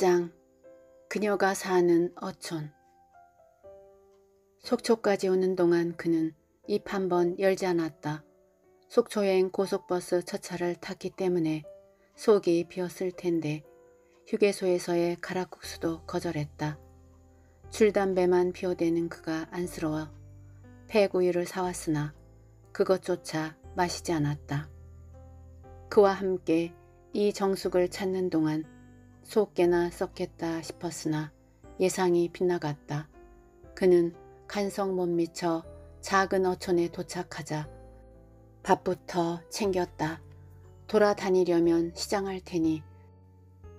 1장 그녀가 사는 어촌 속초까지 오는 동안 그는 입 한 번 열지 않았다. 속초행 고속버스 첫 차를 탔기 때문에 속이 비었을 텐데 휴게소에서의 가락국수도 거절했다. 줄담배만 비워대는 그가 안쓰러워 폐구이를 사왔으나 그것조차 마시지 않았다. 그와 함께 이 정숙을 찾는 동안 수억 나썩겠다 싶었으나 예상이 빗나갔다. 그는 간성 못 미쳐 작은 어촌에 도착하자 밥부터 챙겼다. 돌아다니려면 시장할 테니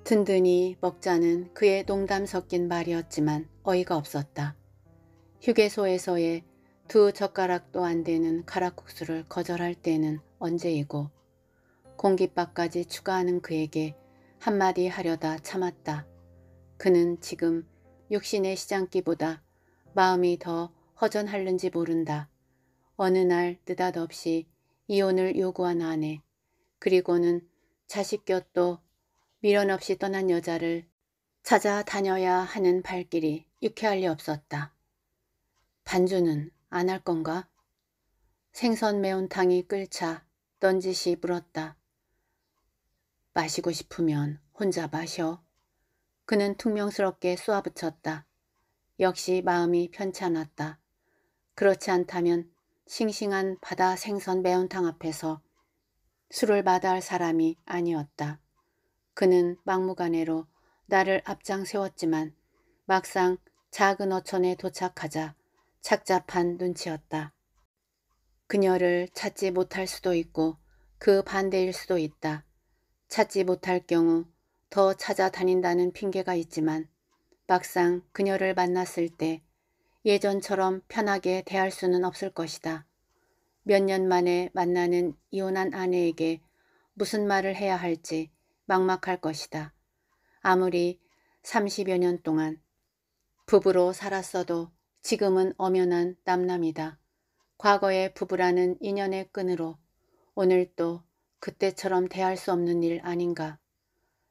든든히 먹자는 그의 농담 섞인 말이었지만 어이가 없었다. 휴게소에서의 두 젓가락도 안 되는 가락국수를 거절할 때는 언제이고 공깃밥까지 추가하는 그에게 한마디 하려다 참았다. 그는 지금 육신의 시장기보다 마음이 더 허전할는지 모른다. 어느 날 느닷없이 이혼을 요구한 아내 그리고는 자식 곁도 미련 없이 떠난 여자를 찾아다녀야 하는 발길이 유쾌할 리 없었다. 반주는 안 할 건가? 생선 매운탕이 끓자 던지시 물었다. 마시고 싶으면 혼자 마셔. 그는 퉁명스럽게 쏘아붙였다. 역시 마음이 편치않았다 그렇지 않다면 싱싱한 바다 생선 매운탕 앞에서 술을 마다할 사람이 아니었다. 그는 막무가내로 나를 앞장 세웠지만 막상 작은 어촌에 도착하자 착잡한 눈치였다. 그녀를 찾지 못할 수도 있고 그 반대일 수도 있다. 찾지 못할 경우 더 찾아다닌다는 핑계가 있지만 막상 그녀를 만났을 때 예전처럼 편하게 대할 수는 없을 것이다. 몇 년 만에 만나는 이혼한 아내에게 무슨 말을 해야 할지 막막할 것이다. 아무리 30여 년 동안 부부로 살았어도 지금은 엄연한 남남이다. 과거의 부부라는 인연의 끈으로 오늘 또 그때처럼 대할 수 없는 일 아닌가.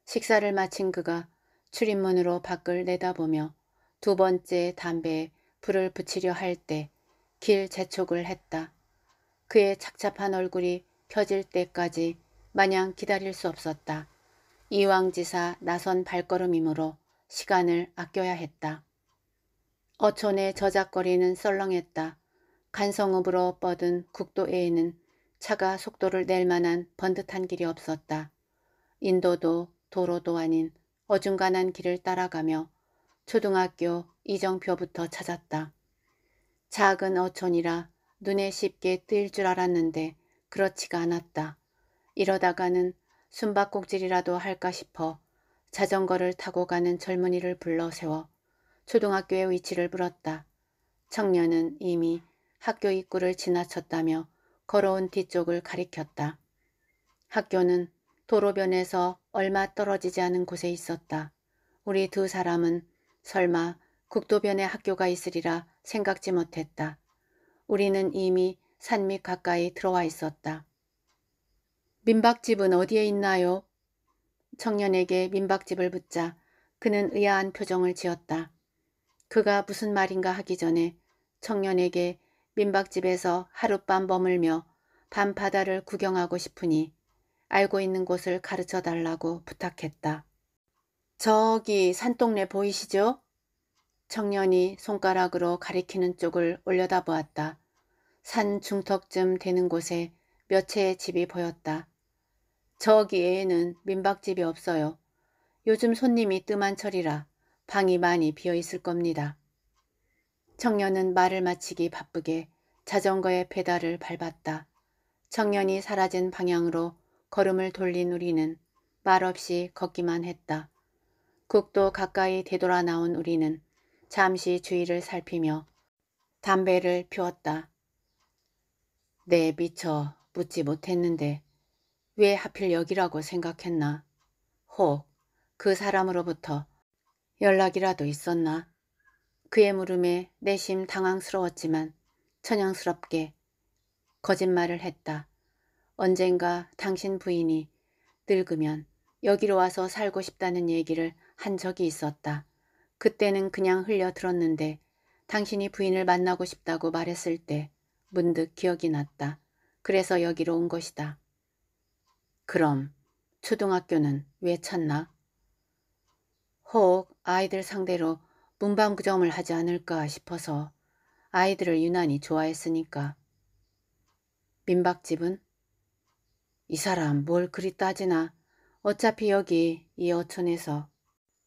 식사를 마친 그가 출입문으로 밖을 내다보며 두 번째 담배에 불을 붙이려 할 때 길 재촉을 했다. 그의 착잡한 얼굴이 펴질 때까지 마냥 기다릴 수 없었다. 이왕지사 나선 발걸음이므로 시간을 아껴야 했다. 어촌의 저작거리는 썰렁했다. 간성읍으로 뻗은 국도에는 차가 속도를 낼 만한 번듯한 길이 없었다. 인도도 도로도 아닌 어중간한 길을 따라가며 초등학교 이정표부터 찾았다. 작은 어촌이라 눈에 쉽게 띌줄 알았는데 그렇지가 않았다. 이러다가는 숨바꼭질이라도 할까 싶어 자전거를 타고 가는 젊은이를 불러 세워 초등학교의 위치를 물었다. 청년은 이미 학교 입구를 지나쳤다며 걸어온 뒤쪽을 가리켰다. 학교는 도로변에서 얼마 떨어지지 않은 곳에 있었다. 우리 두 사람은 설마 국도변에 학교가 있으리라 생각지 못했다. 우리는 이미 산밑 가까이 들어와 있었다. 민박집은 어디에 있나요? 청년에게 민박집을 묻자 그는 의아한 표정을 지었다. 그가 무슨 말인가 하기 전에 청년에게 민박집에서 하룻밤 머물며 밤바다를 구경하고 싶으니 알고 있는 곳을 가르쳐 달라고 부탁했다. 저기 산동네 보이시죠? 청년이 손가락으로 가리키는 쪽을 올려다보았다. 산 중턱쯤 되는 곳에 몇 채의 집이 보였다. 저기에는 민박집이 없어요. 요즘 손님이 뜸한 철이라 방이 많이 비어 있을 겁니다. 청년은 말을 마치기 바쁘게 자전거의 페달을 밟았다. 청년이 사라진 방향으로 걸음을 돌린 우리는 말없이 걷기만 했다. 국도 가까이 되돌아 나온 우리는 잠시 주위를 살피며 담배를 피웠다. 네, 미쳐 묻지 못했는데 왜 하필 여기라고 생각했나? 혹 그 사람으로부터 연락이라도 있었나? 그의 물음에 내심 당황스러웠지만 천양스럽게 거짓말을 했다. 언젠가 당신 부인이 늙으면 여기로 와서 살고 싶다는 얘기를 한 적이 있었다. 그때는 그냥 흘려 들었는데 당신이 부인을 만나고 싶다고 말했을 때 문득 기억이 났다. 그래서 여기로 온 것이다. 그럼 초등학교는 왜 찾나? 혹 아이들 상대로 문방구정을 하지 않을까 싶어서 아이들을 유난히 좋아했으니까. 민박집은 이 사람 뭘 그리 따지나 어차피 여기 이 어촌에서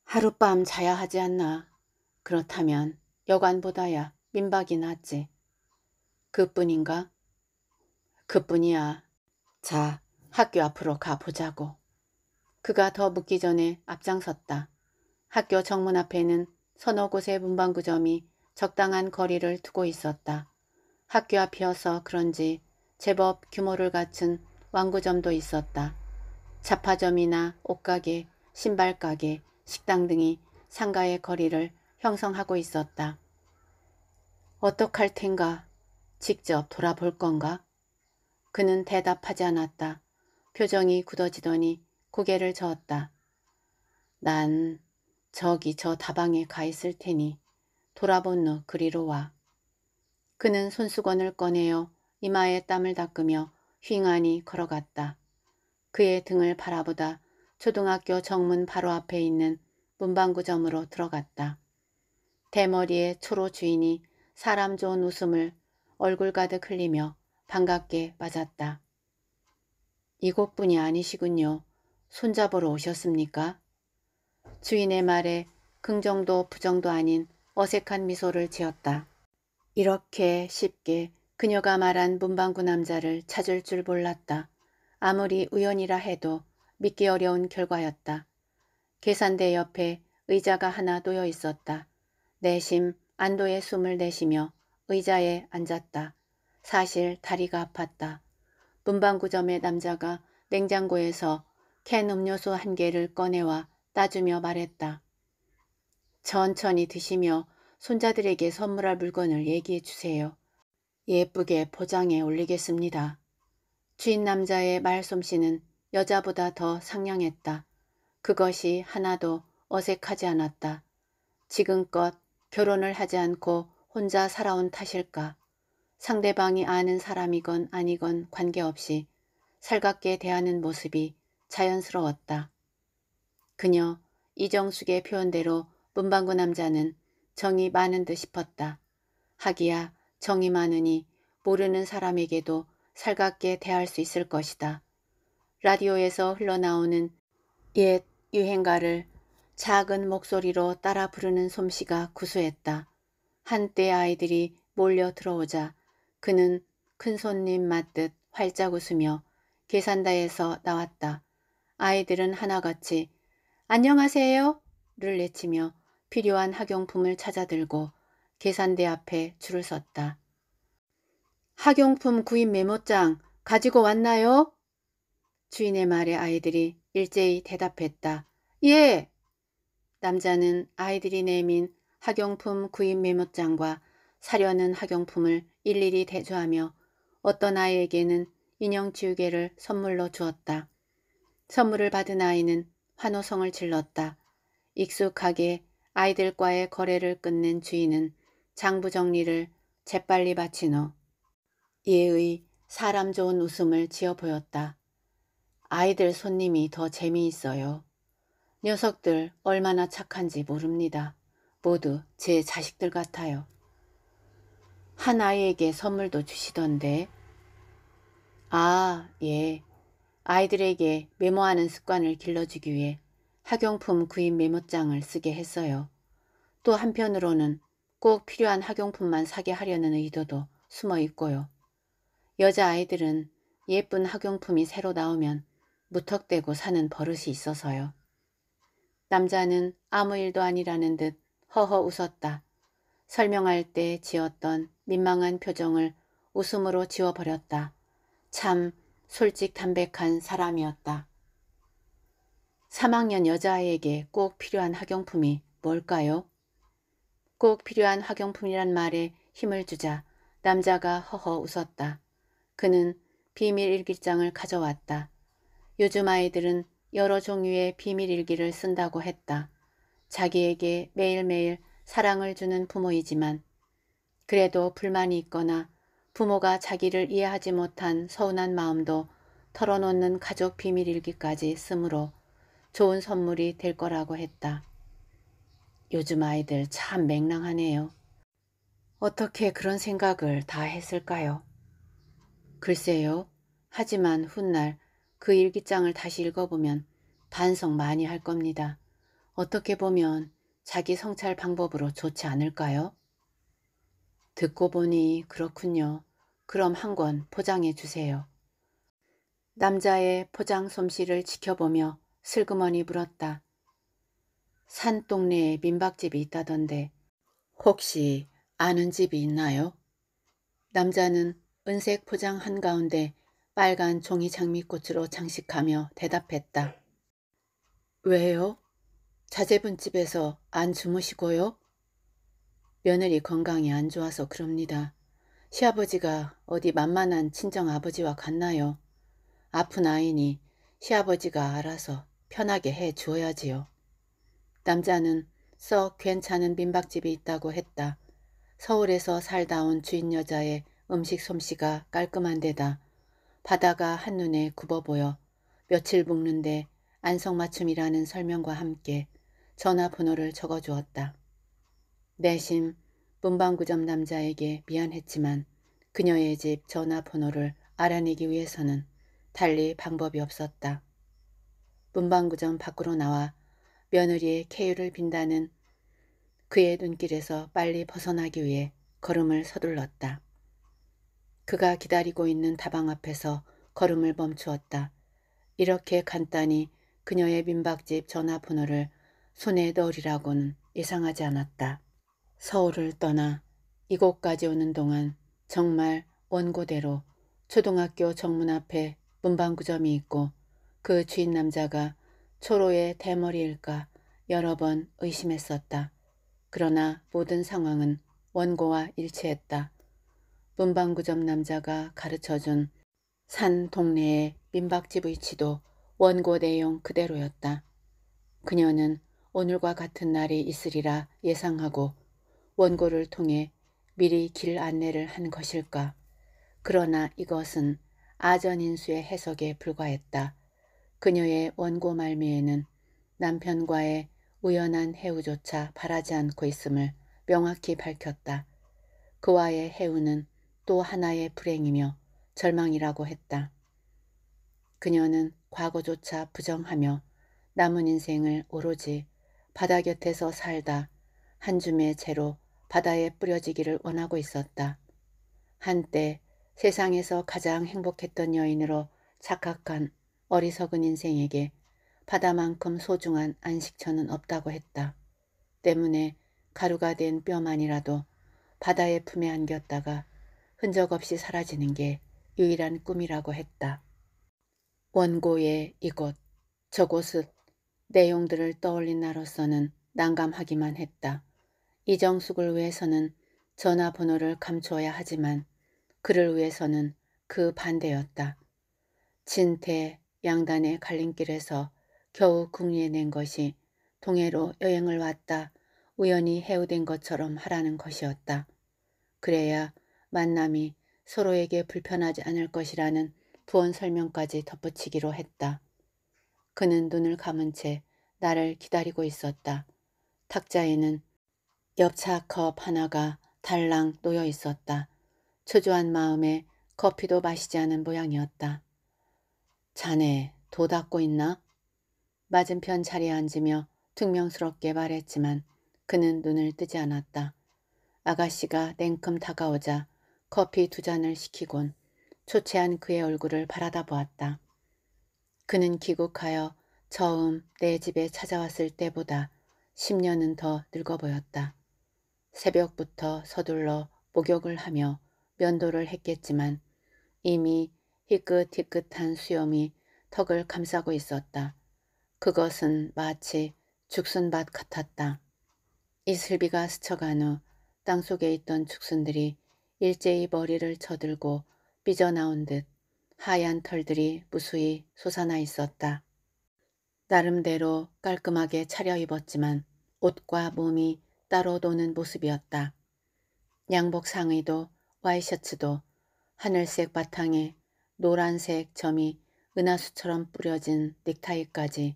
하룻밤 자야 하지 않나 그렇다면 여관보다야 민박이 낫지. 그뿐인가? 그뿐이야. 자, 학교 앞으로 가보자고. 그가 더 묻기 전에 앞장섰다. 학교 정문 앞에는 서너 곳의 문방구점이 적당한 거리를 두고 있었다. 학교 앞이어서 그런지 제법 규모를 갖춘 왕구점도 있었다. 자파점이나 옷가게, 신발가게, 식당 등이 상가의 거리를 형성하고 있었다. 어떡할 텐가? 직접 돌아볼 건가? 그는 대답하지 않았다. 표정이 굳어지더니 고개를 저었다. 난 저기 저 다방에 가 있을 테니 돌아본 너 그리로 와. 그는 손수건을 꺼내어 이마에 땀을 닦으며 휑하니 걸어갔다. 그의 등을 바라보다 초등학교 정문 바로 앞에 있는 문방구점으로 들어갔다. 대머리의 초로 주인이 사람 좋은 웃음을 얼굴 가득 흘리며 반갑게 맞았다. 이곳뿐이 아니시군요. 손잡으러 오셨습니까? 주인의 말에 긍정도 부정도 아닌 어색한 미소를 지었다. 이렇게 쉽게 그녀가 말한 문방구 남자를 찾을 줄 몰랐다. 아무리 우연이라 해도 믿기 어려운 결과였다. 계산대 옆에 의자가 하나 놓여 있었다. 내심 안도의 숨을 내쉬며 의자에 앉았다. 사실 다리가 아팠다. 문방구점의 남자가 냉장고에서 캔 음료수 한 개를 꺼내와 따주며 말했다. 천천히 드시며 손자들에게 선물할 물건을 얘기해 주세요. 예쁘게 포장해 올리겠습니다. 주인 남자의 말솜씨는 여자보다 더 상냥했다. 그것이 하나도 어색하지 않았다. 지금껏 결혼을 하지 않고 혼자 살아온 탓일까. 상대방이 아는 사람이건 아니건 관계없이 살갑게 대하는 모습이 자연스러웠다. 그녀 이정숙의 표현대로 문방구 남자는 정이 많은 듯 싶었다. 하기야 정이 많으니 모르는 사람에게도 살갑게 대할 수 있을 것이다. 라디오에서 흘러나오는 옛 유행가를 작은 목소리로 따라 부르는 솜씨가 구수했다. 한때 아이들이 몰려 들어오자 그는 큰 손님 맞듯 활짝 웃으며 계산대에서 나왔다. 아이들은 하나같이 안녕하세요. 를 외치며 필요한 학용품을 찾아들고 계산대 앞에 줄을 섰다. 학용품 구입 메모장 가지고 왔나요? 주인의 말에 아이들이 일제히 대답했다. 예! 남자는 아이들이 내민 학용품 구입 메모장과 사려는 학용품을 일일이 대조하며 어떤 아이에게는 인형 지우개를 선물로 주었다. 선물을 받은 아이는 환호성을 질렀다. 익숙하게 아이들과의 거래를 끝낸 주인은 장부 정리를 재빨리 바친후 예의 사람 좋은 웃음을 지어 보였다. 아이들 손님이 더 재미있어요. 녀석들 얼마나 착한지 모릅니다. 모두 제 자식들 같아요. 한 아이에게 선물도 주시던데. 아, 예. 아이들에게 메모하는 습관을 길러주기 위해 학용품 구입 메모장을 쓰게 했어요. 또 한편으로는 꼭 필요한 학용품만 사게 하려는 의도도 숨어 있고요. 여자아이들은 예쁜 학용품이 새로 나오면 무턱대고 사는 버릇이 있어서요. 남자는 아무 일도 아니라는 듯 허허 웃었다. 설명할 때 지었던 민망한 표정을 웃음으로 지워버렸다. 참 솔직 담백한 사람이었다. 3학년 여자아이에게 꼭 필요한 학용품이 뭘까요? 꼭 필요한 학용품이란 말에 힘을 주자 남자가 허허 웃었다. 그는 비밀 일기장을 가져왔다. 요즘 아이들은 여러 종류의 비밀 일기를 쓴다고 했다. 자기에게 매일매일 사랑을 주는 부모이지만 그래도 불만이 있거나 부모가 자기를 이해하지 못한 서운한 마음도 털어놓는 가족 비밀 일기까지 쓰므로 좋은 선물이 될 거라고 했다. 요즘 아이들 참 맹랑하네요. 어떻게 그런 생각을 다 했을까요? 글쎄요. 하지만 훗날 그 일기장을 다시 읽어보면 반성 많이 할 겁니다. 어떻게 보면 자기 성찰 방법으로 좋지 않을까요? 듣고 보니 그렇군요. 그럼 한 권 포장해 주세요. 남자의 포장 솜씨를 지켜보며 슬그머니 물었다. 산 동네에 민박집이 있다던데 혹시 아는 집이 있나요? 남자는 은색 포장 한가운데 빨간 종이 장미꽃으로 장식하며 대답했다. 왜요? 자제분집에서 안 주무시고요? 며느리 건강이 안 좋아서 그럽니다. 시아버지가 어디 만만한 친정아버지와 같나요? 아픈 아이니 시아버지가 알아서 편하게 해 주어야지요. 남자는 썩 괜찮은 민박집이 있다고 했다. 서울에서 살다 온 주인 여자의 음식 솜씨가 깔끔한 데다 바다가 한눈에 굽어보여 며칠 묵는데 안성맞춤이라는 설명과 함께 전화번호를 적어주었다. 내심 문방구점 남자에게 미안했지만 그녀의 집 전화번호를 알아내기 위해서는 달리 방법이 없었다. 문방구점 밖으로 나와 며느리의 쾌유를 빈다는 그의 눈길에서 빨리 벗어나기 위해 걸음을 서둘렀다. 그가 기다리고 있는 다방 앞에서 걸음을 멈추었다. 이렇게 간단히 그녀의 민박집 전화번호를 손에 넣으리라고는 예상하지 않았다. 서울을 떠나 이곳까지 오는 동안 정말 원고대로 초등학교 정문 앞에 문방구점이 있고 그 주인 남자가 초로의 대머리일까 여러 번 의심했었다. 그러나 모든 상황은 원고와 일치했다. 문방구점 남자가 가르쳐준 산 동네의 민박집 위치도 원고 내용 그대로였다. 그녀는 오늘과 같은 날이 있으리라 예상하고 원고를 통해 미리 길 안내를 한 것일까? 그러나 이것은 아전인수의 해석에 불과했다. 그녀의 원고 말미에는 남편과의 우연한 해우조차 바라지 않고 있음을 명확히 밝혔다. 그와의 해우는 또 하나의 불행이며 절망이라고 했다. 그녀는 과거조차 부정하며 남은 인생을 오로지 바다 곁에서 살다 한 줌의 재로 바다에 뿌려지기를 원하고 있었다. 한때 세상에서 가장 행복했던 여인으로 착각한 어리석은 인생에게 바다만큼 소중한 안식처는 없다고 했다. 때문에 가루가 된 뼈만이라도 바다의 품에 안겼다가 흔적 없이 사라지는 게 유일한 꿈이라고 했다. 원고의 이곳, 저곳은 내용들을 떠올린 나로서는 난감하기만 했다. 이정숙을 위해서는 전화번호를 감추어야 하지만 그를 위해서는 그 반대였다. 진태 양단의 갈림길에서 겨우 궁리해낸 것이 동해로 여행을 왔다 우연히 해우된 것처럼 하라는 것이었다. 그래야 만남이 서로에게 불편하지 않을 것이라는 부원 설명까지 덧붙이기로 했다. 그는 눈을 감은 채 나를 기다리고 있었다. 탁자에는 옆차 컵 하나가 달랑 놓여 있었다. 초조한 마음에 커피도 마시지 않은 모양이었다. 자네 도 닦고 있나? 맞은편 자리에 앉으며 퉁명스럽게 말했지만 그는 눈을 뜨지 않았다. 아가씨가 냉큼 다가오자 커피 두 잔을 시키곤 초췌한 그의 얼굴을 바라다 보았다. 그는 귀국하여 처음 내 집에 찾아왔을 때보다 10년은 더 늙어 보였다. 새벽부터 서둘러 목욕을 하며 면도를 했겠지만 이미 희끗희끗한 수염이 턱을 감싸고 있었다. 그것은 마치 죽순밭 같았다. 이슬비가 스쳐간 후 땅속에 있던 죽순들이 일제히 머리를 쳐들고 삐져나온 듯 하얀 털들이 무수히 솟아나 있었다. 나름대로 깔끔하게 차려입었지만 옷과 몸이 따로 노는 모습이었다. 양복 상의도 와이셔츠도 하늘색 바탕에 노란색 점이 은하수처럼 뿌려진 넥타이까지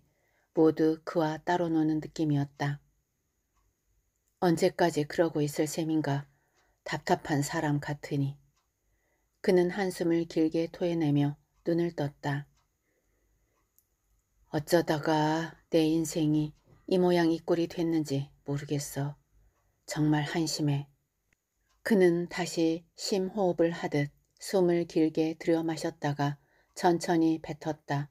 모두 그와 따로 노는 느낌이었다. 언제까지 그러고 있을 셈인가 답답한 사람 같으니. 그는 한숨을 길게 토해내며 눈을 떴다. 어쩌다가 내 인생이 이 모양 이 꼴이 됐는지 모르겠어. 정말 한심해. 그는 다시 심호흡을 하듯 숨을 길게 들여 마셨다가 천천히 뱉었다.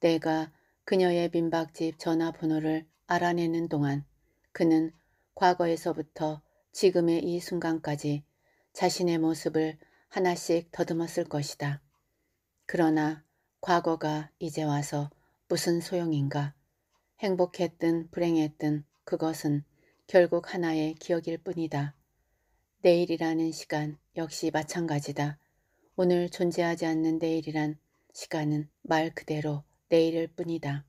내가 그녀의 민박집 전화번호를 알아내는 동안 그는 과거에서부터 지금의 이 순간까지 자신의 모습을 하나씩 더듬었을 것이다. 그러나 과거가 이제 와서 무슨 소용인가? 행복했든 불행했든 그것은 결국 하나의 기억일 뿐이다. 내일이라는 시간 역시 마찬가지다. 오늘 존재하지 않는 내일이란 시간은 말 그대로 내일일 뿐이다.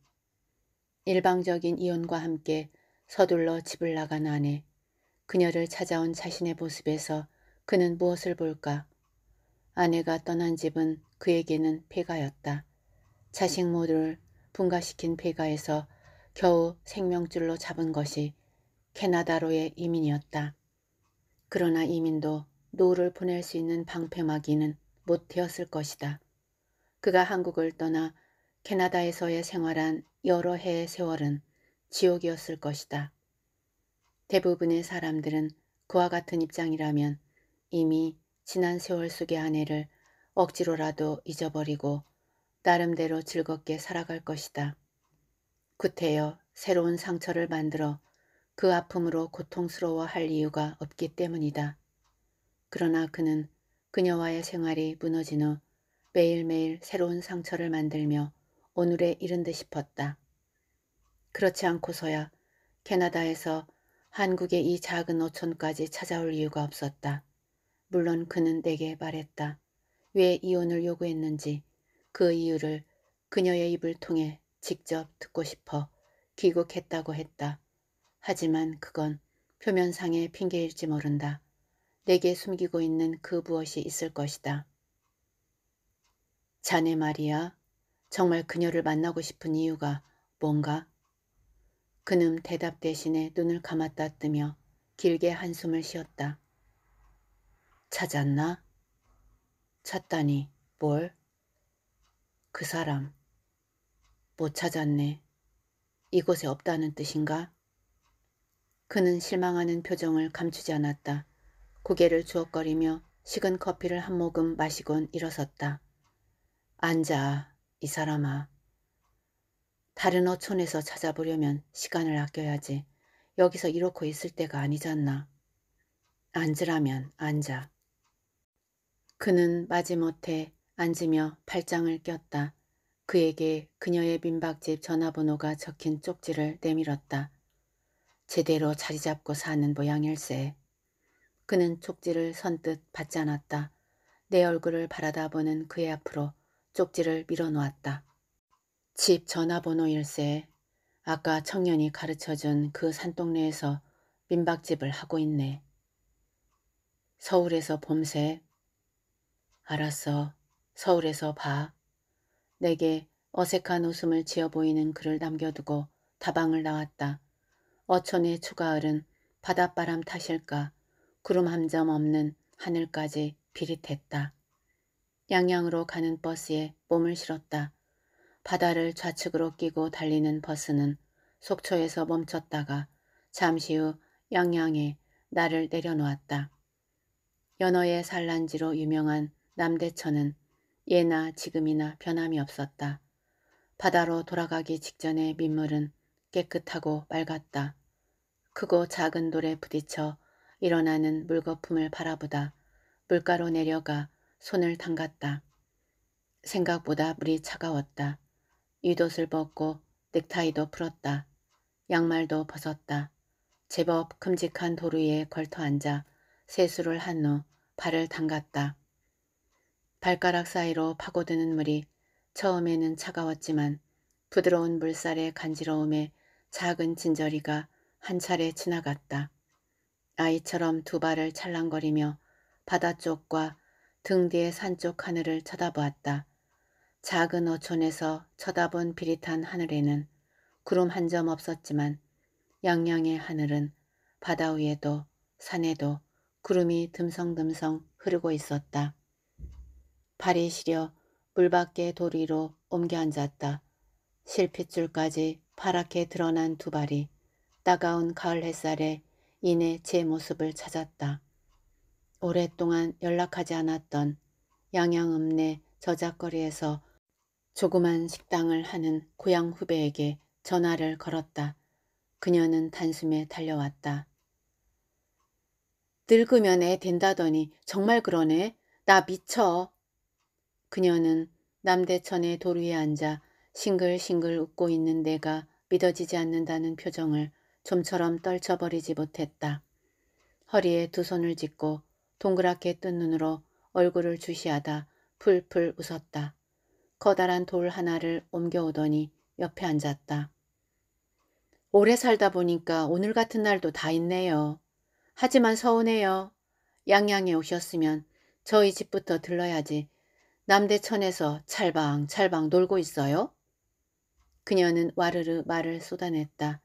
일방적인 이혼과 함께 서둘러 집을 나간 아내. 그녀를 찾아온 자신의 모습에서 그는 무엇을 볼까? 아내가 떠난 집은 그에게는 폐가였다. 자식 모두를 분가시킨 폐가에서 겨우 생명줄로 잡은 것이 캐나다로의 이민이었다. 그러나 이민도 노후를 보낼 수 있는 방패막이는 못되었을 것이다. 그가 한국을 떠나 캐나다에서의 생활한 여러 해의 세월은 지옥이었을 것이다. 대부분의 사람들은 그와 같은 입장이라면 이미 지난 세월 속의 아내를 억지로라도 잊어버리고 나름대로 즐겁게 살아갈 것이다. 구태여 새로운 상처를 만들어 그 아픔으로 고통스러워할 이유가 없기 때문이다. 그러나 그는 그녀와의 생활이 무너진 후 매일매일 새로운 상처를 만들며 오늘에 이른 듯 싶었다. 그렇지 않고서야 캐나다에서 한국의 이 작은 오촌까지 찾아올 이유가 없었다. 물론 그는 내게 말했다. 왜 이혼을 요구했는지 그 이유를 그녀의 입을 통해 직접 듣고 싶어 귀국했다고 했다. 하지만 그건 표면상의 핑계일지 모른다. 내게 숨기고 있는 그 무엇이 있을 것이다. 자네 말이야. 정말 그녀를 만나고 싶은 이유가 뭔가? 그는 대답 대신에 눈을 감았다 뜨며 길게 한숨을 쉬었다. 찾았나? 찾다니 뭘? 그 사람. 못 찾았네. 이곳에 없다는 뜻인가? 그는 실망하는 표정을 감추지 않았다. 고개를 주걱거리며 식은 커피를 한 모금 마시곤 일어섰다. 앉아, 이 사람아. 다른 어촌에서 찾아보려면 시간을 아껴야지. 여기서 이렇고 있을 때가 아니잖나. 앉으라면 앉아. 그는 마지못해 앉으며 팔짱을 꼈다. 그에게 그녀의 민박집 전화번호가 적힌 쪽지를 내밀었다. 제대로 자리 잡고 사는 모양일세. 그는 쪽지를 선뜻 받지 않았다. 내 얼굴을 바라다보는 그의 앞으로 쪽지를 밀어놓았다. 집 전화번호일세. 아까 청년이 가르쳐준 그 산동네에서 민박집을 하고 있네. 서울에서 봄새. 알았어. 서울에서 봐. 내게 어색한 웃음을 지어 보이는 글을 남겨두고 다방을 나왔다. 어촌의 추가을은 바닷바람 탓일까 구름 한 점 없는 하늘까지 비릿했다. 양양으로 가는 버스에 몸을 실었다. 바다를 좌측으로 끼고 달리는 버스는 속초에서 멈췄다가 잠시 후 양양에 나를 내려놓았다. 연어의 산란지로 유명한 남대천은 예나 지금이나 변함이 없었다. 바다로 돌아가기 직전의 민물은 깨끗하고 맑았다. 크고 작은 돌에 부딪혀 일어나는 물거품을 바라보다 물가로 내려가 손을 담갔다. 생각보다 물이 차가웠다. 유옷을 벗고 넥타이도 풀었다. 양말도 벗었다. 제법 큼직한 도루 위에 걸터앉아 세수를 한 후 발을 담갔다. 발가락 사이로 파고드는 물이 처음에는 차가웠지만 부드러운 물살의 간지러움에 작은 진저리가 한 차례 지나갔다. 아이처럼 두 발을 찰랑거리며 바다 쪽과 등 뒤의 산쪽 하늘을 쳐다보았다. 작은 어촌에서 쳐다본 비릿한 하늘에는 구름 한 점 없었지만 양양의 하늘은 바다 위에도 산에도 구름이 듬성듬성 흐르고 있었다. 발이 시려 물 밖의 돌 위로 옮겨 앉았다. 실핏줄까지 파랗게 드러난 두 발이 따가운 가을 햇살에 이내 제 모습을 찾았다. 오랫동안 연락하지 않았던 양양읍내 저작거리에서 조그만 식당을 하는 고향 후배에게 전화를 걸었다. 그녀는 단숨에 달려왔다. 늙으면 애 된다더니 정말 그러네. 나 미쳐. 그녀는 남대천의 돌 위에 앉아 싱글싱글 웃고 있는 내가 믿어지지 않는다는 표정을 좀처럼 떨쳐버리지 못했다. 허리에 두 손을 짚고 동그랗게 뜬 눈으로 얼굴을 주시하다 풀풀 웃었다. 커다란 돌 하나를 옮겨오더니 옆에 앉았다. 오래 살다 보니까 오늘 같은 날도 다 있네요. 하지만 서운해요. 양양에 오셨으면 저희 집부터 들러야지. 남대천에서 찰방찰방 놀고 있어요? 그녀는 와르르 말을 쏟아냈다.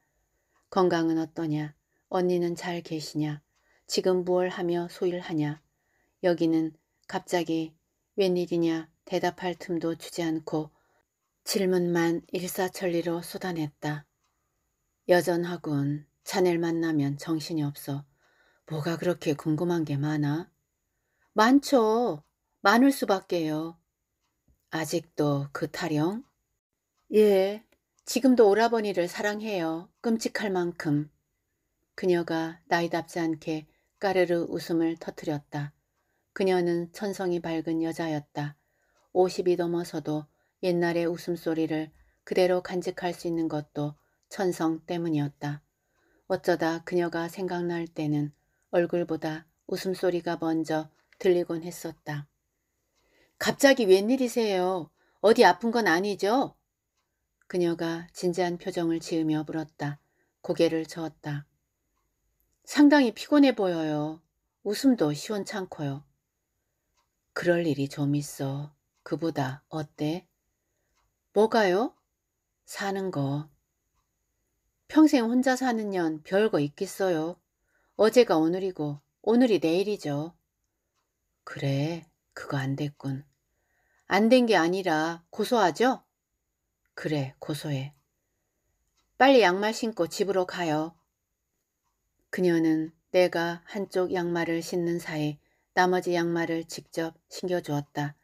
건강은 어떠냐? 언니는 잘 계시냐? 지금 무얼 하며 소일하냐? 여기는 갑자기 웬일이냐 대답할 틈도 주지 않고 질문만 일사천리로 쏟아냈다. 여전하군. 자넬 만나면 정신이 없어. 뭐가 그렇게 궁금한 게 많아? 많죠. 많을 수밖에요. 아직도 그 타령? 예, 지금도 오라버니를 사랑해요. 끔찍할 만큼. 그녀가 나이답지 않게 까르르 웃음을 터뜨렸다. 그녀는 천성이 밝은 여자였다. 50이 넘어서도 옛날의 웃음소리를 그대로 간직할 수 있는 것도 천성 때문이었다. 어쩌다 그녀가 생각날 때는 얼굴보다 웃음소리가 먼저 들리곤 했었다. 갑자기 웬일이세요? 어디 아픈 건 아니죠? 그녀가 진지한 표정을 지으며 물었다. 고개를 저었다. 상당히 피곤해 보여요. 웃음도 시원찮고요. 그럴 일이 좀 있어. 그보다 어때? 뭐가요? 사는 거. 평생 혼자 사는 년 별거 있겠어요. 어제가 오늘이고 오늘이 내일이죠. 그래, 그거 안 됐군. 안 된 게 아니라 고소하죠? 그래, 고소해. 빨리 양말 신고 집으로 가요. 그녀는 내가 한쪽 양말을 신는 사이 나머지 양말을 직접 신겨주었다.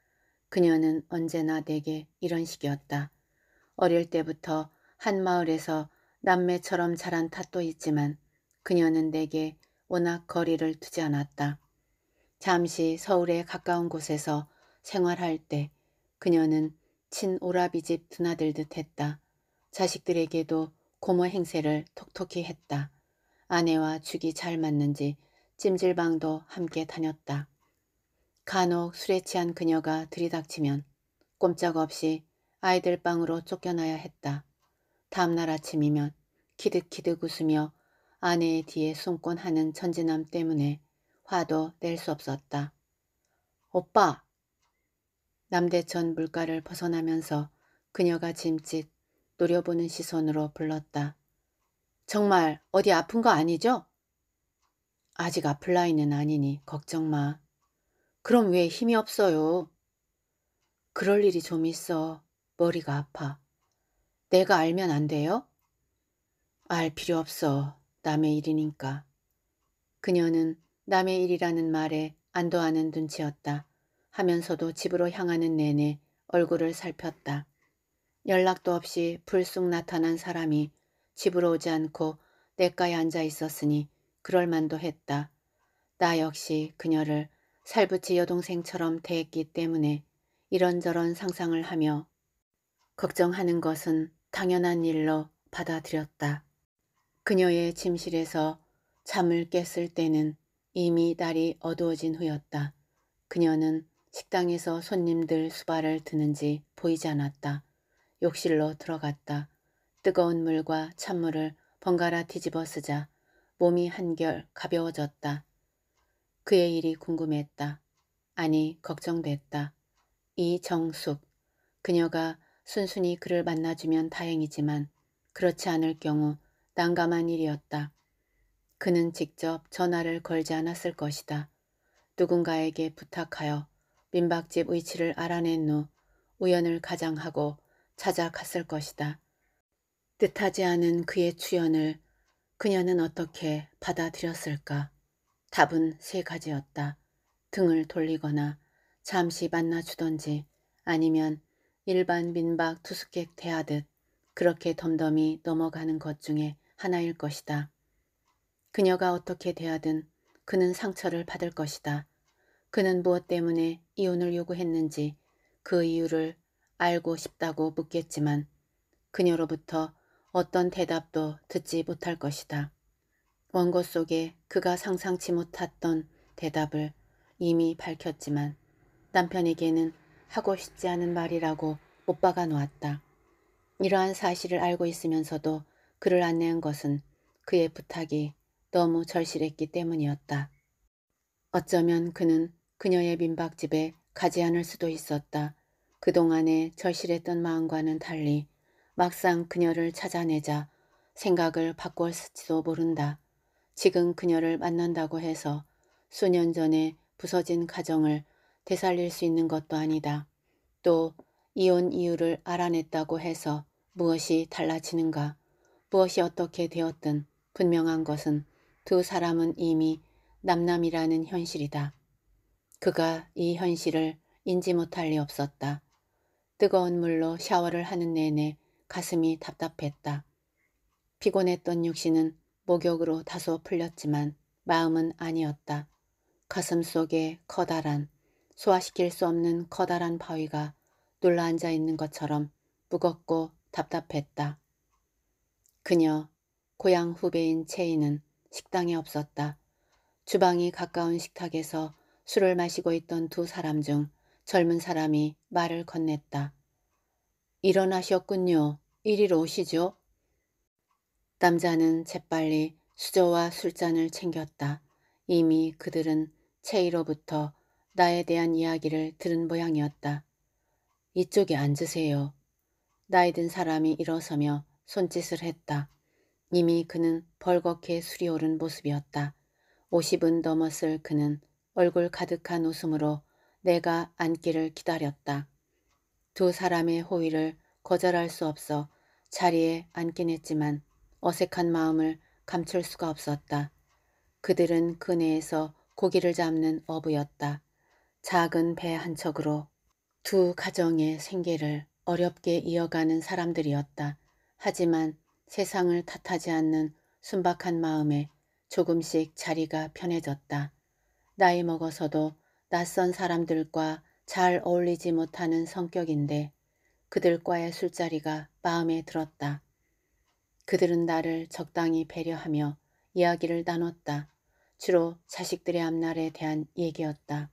그녀는 언제나 내게 이런 식이었다. 어릴 때부터 한 마을에서 남매처럼 자란 탓도 있지만 그녀는 내게 워낙 거리를 두지 않았다. 잠시 서울에 가까운 곳에서 생활할 때 그녀는 친오라비집 드나들듯 했다. 자식들에게도 고모 행세를 톡톡히 했다. 아내와 죽이 잘 맞는지 찜질방도 함께 다녔다. 간혹 술에 취한 그녀가 들이닥치면 꼼짝없이 아이들 방으로 쫓겨나야 했다. 다음날 아침이면 키득키득 웃으며 아내의 뒤에 숨곤 하는 천진남 때문에 화도 낼 수 없었다. 오빠 남대천 물가를 벗어나면서 그녀가 짐짓 노려보는 시선으로 불렀다. 정말 어디 아픈 거 아니죠? 아직 아플 나이는 아니니 걱정 마. 그럼 왜 힘이 없어요? 그럴 일이 좀 있어. 머리가 아파. 내가 알면 안 돼요? 알 필요 없어. 남의 일이니까. 그녀는 남의 일이라는 말에 안도하는 눈치였다. 하면서도 집으로 향하는 내내 얼굴을 살폈다. 연락도 없이 불쑥 나타난 사람이 집으로 오지 않고 내과에 앉아 있었으니 그럴 만도 했다. 나 역시 그녀를 살붙이 여동생처럼 대했기 때문에 이런저런 상상을 하며 걱정하는 것은 당연한 일로 받아들였다. 그녀의 침실에서 잠을 깼을 때는 이미 날이 어두워진 후였다. 그녀는 식당에서 손님들 수발을 드는지 보이지 않았다. 욕실로 들어갔다. 뜨거운 물과 찬물을 번갈아 뒤집어 쓰자 몸이 한결 가벼워졌다. 그의 일이 궁금했다. 아니 걱정됐다. 이정숙. 그녀가 순순히 그를 만나주면 다행이지만 그렇지 않을 경우 난감한 일이었다. 그는 직접 전화를 걸지 않았을 것이다. 누군가에게 부탁하여 민박집 위치를 알아낸 후 우연을 가장하고 찾아갔을 것이다. 뜻하지 않은 그의 출연을 그녀는 어떻게 받아들였을까? 답은 세 가지였다. 등을 돌리거나 잠시 만나주던지 아니면 일반 민박 투숙객 대하듯 그렇게 덤덤히 넘어가는 것 중에 하나일 것이다. 그녀가 어떻게 대하든 그는 상처를 받을 것이다. 그는 무엇 때문에 이혼을 요구했는지 그 이유를 알고 싶다고 묻겠지만 그녀로부터 어떤 대답도 듣지 못할 것이다. 원고 속에 그가 상상치 못했던 대답을 이미 밝혔지만 남편에게는 하고 싶지 않은 말이라고 못 박아 놓았다. 이러한 사실을 알고 있으면서도 그를 안내한 것은 그의 부탁이 너무 절실했기 때문이었다. 어쩌면 그는 그녀의 민박집에 가지 않을 수도 있었다. 그동안의 절실했던 마음과는 달리 막상 그녀를 찾아내자 생각을 바꿨을지도 모른다. 지금 그녀를 만난다고 해서 수년 전에 부서진 가정을 되살릴 수 있는 것도 아니다. 또 이혼 이유를 알아냈다고 해서 무엇이 달라지는가 무엇이 어떻게 되었든 분명한 것은 두 사람은 이미 남남이라는 현실이다. 그가 이 현실을 인지 못할 리 없었다. 뜨거운 물로 샤워를 하는 내내 가슴이 답답했다. 피곤했던 육신은 목욕으로 다소 풀렸지만 마음은 아니었다. 가슴 속에 커다란 소화시킬 수 없는 커다란 바위가 놀라앉아 있는 것처럼 무겁고 답답했다. 그녀, 고향 후배인 체인은 식당에 없었다. 주방이 가까운 식탁에서 술을 마시고 있던 두 사람 중 젊은 사람이 말을 건넸다. 일어나셨군요. 이리로 오시죠. 남자는 재빨리 수저와 술잔을 챙겼다. 이미 그들은 체이로부터 나에 대한 이야기를 들은 모양이었다. 이쪽에 앉으세요. 나이 든 사람이 일어서며 손짓을 했다. 이미 그는 벌겋게 술이 오른 모습이었다. 50은 넘었을 그는 얼굴 가득한 웃음으로 내가 앉기를 기다렸다. 두 사람의 호의를 거절할 수 없어 자리에 앉긴 했지만 어색한 마음을 감출 수가 없었다. 그들은 그네에서 고기를 잡는 어부였다. 작은 배 한 척으로 두 가정의 생계를 어렵게 이어가는 사람들이었다. 하지만 세상을 탓하지 않는 순박한 마음에 조금씩 자리가 편해졌다. 나이 먹어서도 낯선 사람들과 잘 어울리지 못하는 성격인데 그들과의 술자리가 마음에 들었다. 그들은 나를 적당히 배려하며 이야기를 나눴다. 주로 자식들의 앞날에 대한 얘기였다.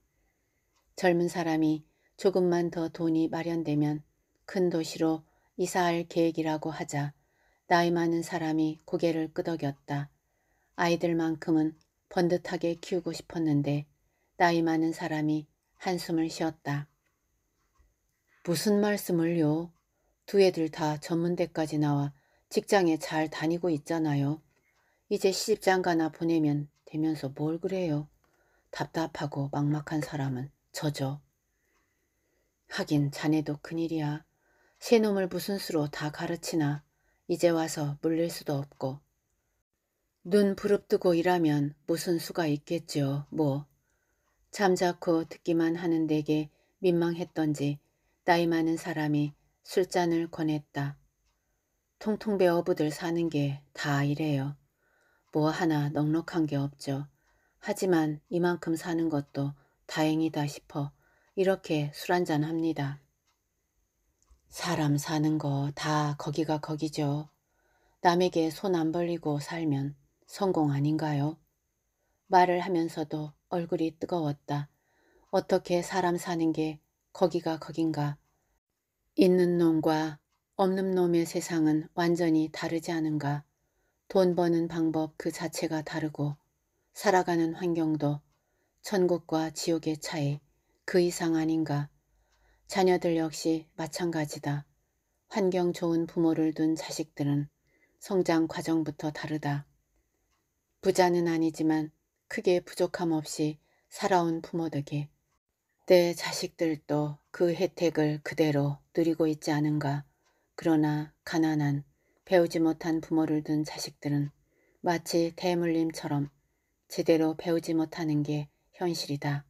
젊은 사람이 조금만 더 돈이 마련되면 큰 도시로 이사할 계획이라고 하자 나이 많은 사람이 고개를 끄덕였다. 아이들만큼은 번듯하게 키우고 싶었는데 나이 많은 사람이 한숨을 쉬었다. 무슨 말씀을요? 두 애들 다 전문대까지 나와 직장에 잘 다니고 있잖아요. 이제 시집장가나 보내면 되면서 뭘 그래요. 답답하고 막막한 사람은 저죠. 하긴 자네도 큰일이야. 새놈을 무슨 수로 다 가르치나. 이제 와서 물릴 수도 없고 눈 부릅뜨고 일하면 무슨 수가 있겠죠 뭐. 잠자코 듣기만 하는 데게 민망했던지 나이 많은 사람이 술잔을 권했다. 통통 배어부들 사는 게 다 이래요. 뭐 하나 넉넉한 게 없죠. 하지만 이만큼 사는 것도 다행이다 싶어 이렇게 술 한잔 합니다. 사람 사는 거 다 거기가 거기죠. 남에게 손 안 벌리고 살면 성공 아닌가요? 말을 하면서도 얼굴이 뜨거웠다. 어떻게 사람 사는 게 거기가 거긴가. 있는 놈과 없는 놈의 세상은 완전히 다르지 않은가. 돈 버는 방법 그 자체가 다르고 살아가는 환경도 천국과 지옥의 차이 그 이상 아닌가. 자녀들 역시 마찬가지다. 환경 좋은 부모를 둔 자식들은 성장 과정부터 다르다. 부자는 아니지만 크게 부족함 없이 살아온 부모 덕에 내 자식들도 그 혜택을 그대로 누리고 있지 않은가. 그러나 가난한 배우지 못한 부모를 둔 자식들은 마치 대물림처럼 제대로 배우지 못하는 게 현실이다.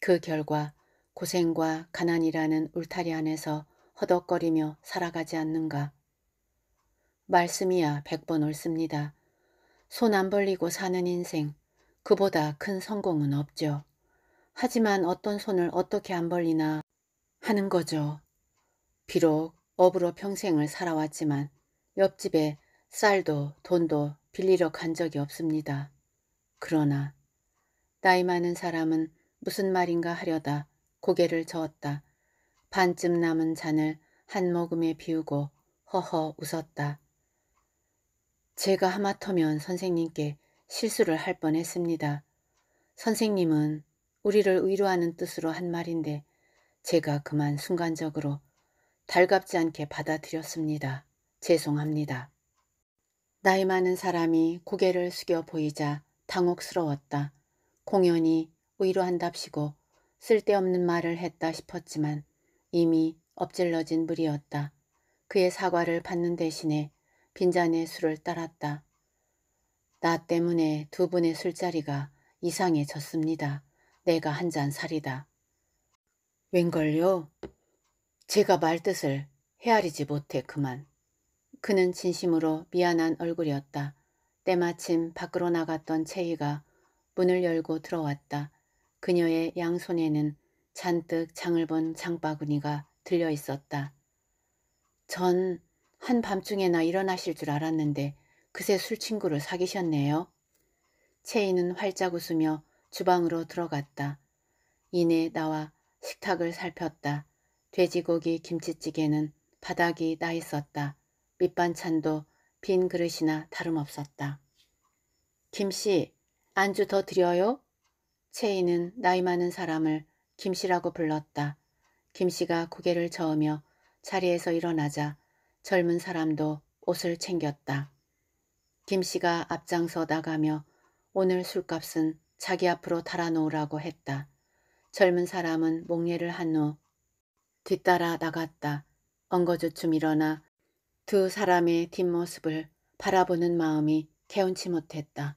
그 결과 고생과 가난이라는 울타리 안에서 허덕거리며 살아가지 않는가. 말씀이야 백번 옳습니다. 손안 벌리고 사는 인생, 그보다 큰 성공은 없죠. 하지만 어떤 손을 어떻게 안 벌리나 하는 거죠. 비록 업으로 평생을 살아왔지만 옆집에 쌀도 돈도 빌리러 간 적이 없습니다. 그러나 나이 많은 사람은 무슨 말인가 하려다 고개를 저었다. 반쯤 남은 잔을 한 모금에 비우고 허허 웃었다. 제가 하마터면 선생님께 실수를 할 뻔했습니다. 선생님은 우리를 위로하는 뜻으로 한 말인데 제가 그만 순간적으로 달갑지 않게 받아들였습니다. 죄송합니다. 나이 많은 사람이 고개를 숙여 보이자 당혹스러웠다. 공연히 위로한답시고 쓸데없는 말을 했다 싶었지만 이미 엎질러진 물이었다. 그의 사과를 받는 대신에 빈잔의 술을 따랐다. 나 때문에 두 분의 술자리가 이상해졌습니다. 내가 한 잔 살이다. 웬걸요? 제가 말뜻을 헤아리지 못해 그만. 그는 진심으로 미안한 얼굴이었다. 때마침 밖으로 나갔던 체이가 문을 열고 들어왔다. 그녀의 양손에는 잔뜩 장을 본 장바구니가 들려 있었다. 전 한밤중에나 일어나실 줄 알았는데 그새 술친구를 사귀셨네요. 체인은 활짝 웃으며 주방으로 들어갔다. 이내 나와 식탁을 살폈다. 돼지고기 김치찌개는 바닥이 나 있었다. 밑반찬도 빈 그릇이나 다름없었다. 김씨, 안주 더 드려요? 체인은 나이 많은 사람을 김씨라고 불렀다. 김씨가 고개를 저으며 자리에서 일어나자 젊은 사람도 옷을 챙겼다. 김 씨가 앞장서 나가며 오늘 술값은 자기 앞으로 달아놓으라고 했다. 젊은 사람은 목례를 한 후 뒤따라 나갔다. 엉거주춤 일어나 두 사람의 뒷모습을 바라보는 마음이 개운치 못했다.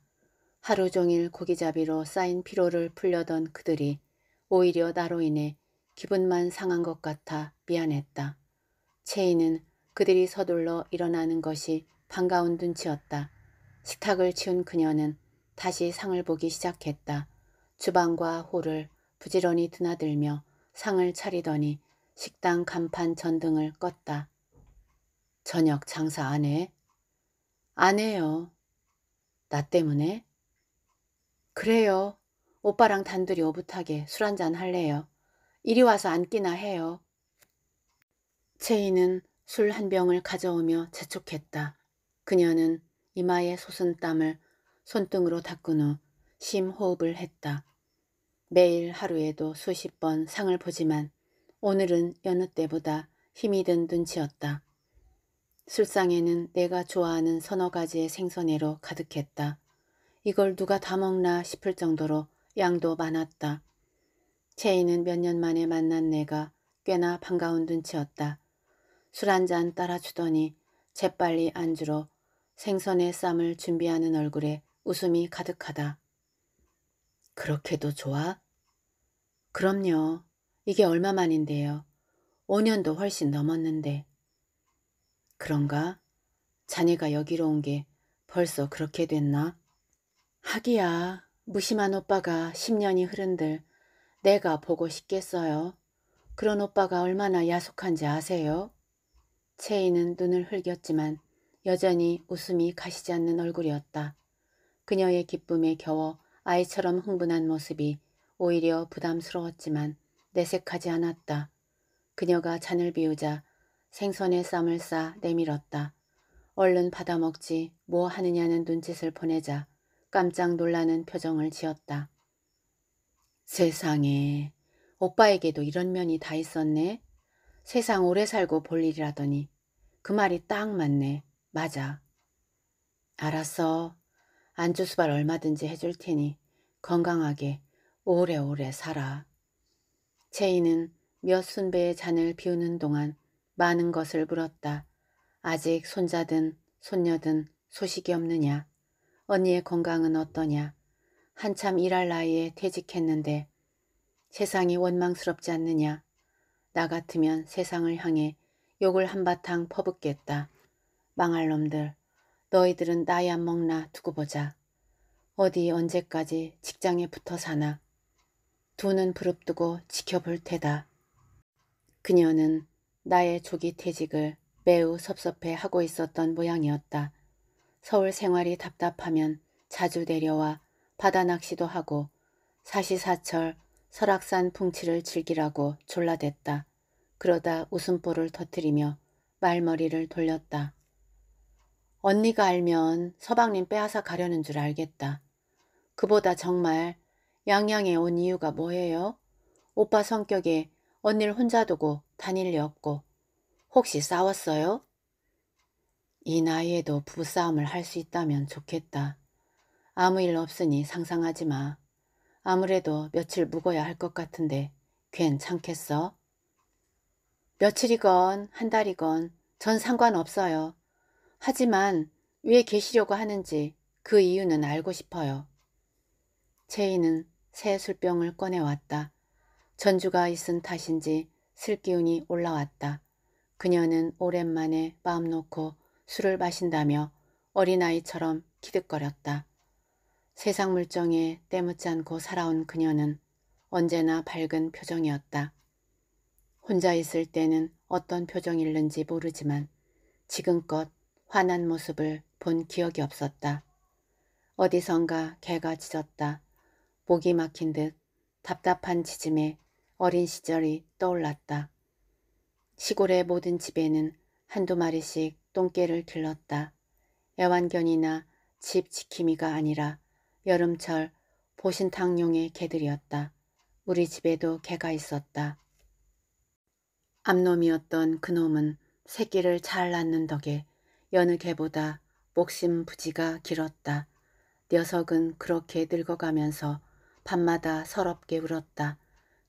하루 종일 고기잡이로 쌓인 피로를 풀려던 그들이 오히려 나로 인해 기분만 상한 것 같아 미안했다. 체인은 그들이 서둘러 일어나는 것이 반가운 눈치였다. 식탁을 치운 그녀는 다시 상을 보기 시작했다. 주방과 홀을 부지런히 드나들며 상을 차리더니 식당 간판 전등을 껐다. 저녁 장사 안 해? 안 해요. 나 때문에? 그래요. 오빠랑 단둘이 오붓하게 술 한잔 할래요. 이리 와서 앉기나 해요. 체인는 술한 병을 가져오며 재촉했다. 그녀는 이마에 솟은 땀을 손등으로 닦은 후 심호흡을 했다. 매일 하루에도 수십 번 상을 보지만 오늘은 여느 때보다 힘이 든 눈치였다. 술상에는 내가 좋아하는 서너 가지의 생선회로 가득했다. 이걸 누가 다 먹나 싶을 정도로 양도 많았다. 체인은 몇 년 만에 만난 내가 꽤나 반가운 눈치였다. 술한잔 따라주더니 재빨리 안주로 생선의 쌈을 준비하는 얼굴에 웃음이 가득하다. 그렇게도 좋아? 그럼요. 이게 얼마만인데요. 5년도 훨씬 넘었는데. 그런가? 자네가 여기로 온 게 벌써 그렇게 됐나? 하기야, 무심한 오빠가 10년이 흐른들 내가 보고 싶겠어요. 그런 오빠가 얼마나 야속한지 아세요? 체인은 눈을 흘겼지만 여전히 웃음이 가시지 않는 얼굴이었다. 그녀의 기쁨에 겨워 아이처럼 흥분한 모습이 오히려 부담스러웠지만 내색하지 않았다. 그녀가 잔을 비우자 생선에 쌈을 싸 내밀었다. 얼른 받아먹지 뭐 하느냐는 눈짓을 보내자 깜짝 놀라는 표정을 지었다. 세상에 오빠에게도 이런 면이 다 있었네. 세상 오래 살고 볼 일이라더니 그 말이 딱 맞네. 맞아. 알았어. 안주수발 얼마든지 해줄 테니 건강하게 오래오래 살아. 체인는몇 순배의 잔을 비우는 동안 많은 것을 물었다. 아직 손자든 손녀든 소식이 없느냐. 언니의 건강은 어떠냐. 한참 일할 나이에 퇴직했는데 세상이 원망스럽지 않느냐. 나 같으면 세상을 향해 욕을 한바탕 퍼붓겠다. 망할 놈들, 너희들은 나이 안 먹나 두고 보자. 어디 언제까지 직장에 붙어 사나. 두는 부릅뜨고 지켜볼 테다. 그녀는 나의 조기 퇴직을 매우 섭섭해 하고 있었던 모양이었다. 서울 생활이 답답하면 자주 내려와 바다 낚시도 하고 사시사철 설악산 풍치를 즐기라고 졸라댔다. 그러다 웃음보를 터뜨리며 말머리를 돌렸다. 언니가 알면 서방님 빼앗아 가려는 줄 알겠다. 그보다 정말 양양에 온 이유가 뭐예요? 오빠 성격에 언니를 혼자 두고 다닐 리 없고 혹시 싸웠어요? 이 나이에도 부부싸움을 할 수 있다면 좋겠다. 아무 일 없으니 상상하지 마. 아무래도 며칠 묵어야 할 것 같은데 괜찮겠어? 며칠이건 한 달이건 전 상관없어요. 하지만 왜 계시려고 하는지 그 이유는 알고 싶어요. 제이는 새 술병을 꺼내왔다. 전주가 있은 탓인지 슬기운이 올라왔다. 그녀는 오랜만에 마음 놓고 술을 마신다며 어린아이처럼 기득거렸다 세상 물정에 때묻지 않고 살아온 그녀는 언제나 밝은 표정이었다. 혼자 있을 때는 어떤 표정일는지 모르지만 지금껏 화난 모습을 본 기억이 없었다. 어디선가 개가 짖었다. 목이 막힌 듯 답답한 지짐에 어린 시절이 떠올랐다. 시골의 모든 집에는 한두 마리씩 똥개를 길렀다. 애완견이나 집 지킴이가 아니라 여름철 보신탕용의 개들이었다. 우리 집에도 개가 있었다. 암놈이었던 그놈은 새끼를 잘 낳는 덕에 여느 개보다 목심 부지가 길었다. 녀석은 그렇게 늙어가면서 밤마다 서럽게 울었다.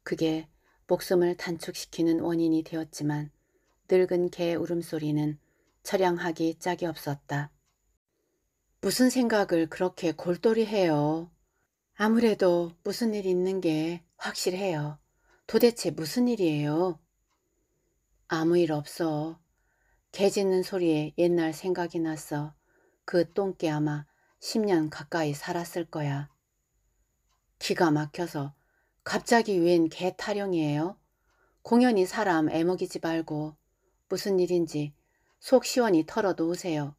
그게 목숨을 단축시키는 원인이 되었지만 늙은 개의 울음소리는 처량하기 짝이 없었다. 무슨 생각을 그렇게 골똘히 해요. 아무래도 무슨 일 있는 게 확실해요. 도대체 무슨 일이에요? 아무 일 없어. 개 짖는 소리에 옛날 생각이 났어. 그 똥개 아마 10년 가까이 살았을 거야. 기가 막혀서 갑자기 웬 개 타령이에요? 공연히 사람 애먹이지 말고 무슨 일인지 속 시원히 털어 놓으세요.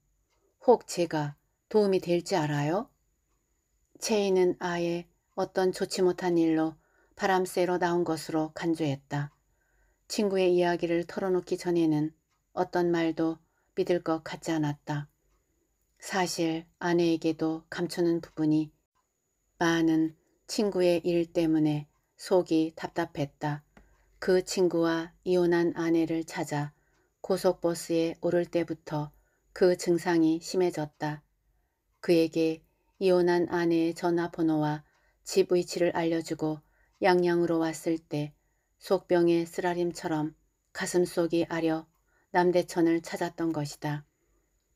혹 제가 도움이 될지 알아요? 체인은 아예 어떤 좋지 못한 일로 바람 쐬러 나온 것으로 간주했다. 친구의 이야기를 털어놓기 전에는 어떤 말도 믿을 것 같지 않았다. 사실 아내에게도 감추는 부분이 많은 친구의 일 때문에 속이 답답했다. 그 친구와 이혼한 아내를 찾아 고속버스에 오를 때부터 그 증상이 심해졌다. 그에게 이혼한 아내의 전화번호와 집 위치를 알려주고 양양으로 왔을 때 속병의 쓰라림처럼 가슴속이 아려 남대천을 찾았던 것이다.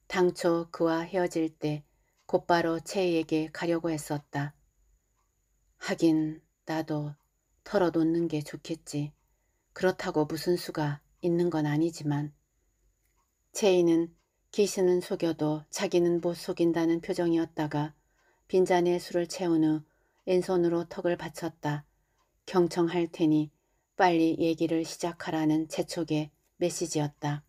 당초 그와 헤어질 때 곧바로 채에게 가려고 했었다. 하긴 나도 털어놓는 게 좋겠지. 그렇다고 무슨 수가 있는 건 아니지만 채이는 기신은 속여도 자기는 못 속인다는 표정이었다가 빈잔에 술을 채운 후 왼손으로 턱을 받쳤다. 경청할 테니 빨리 얘기를 시작하라는 재촉의 메시지였다.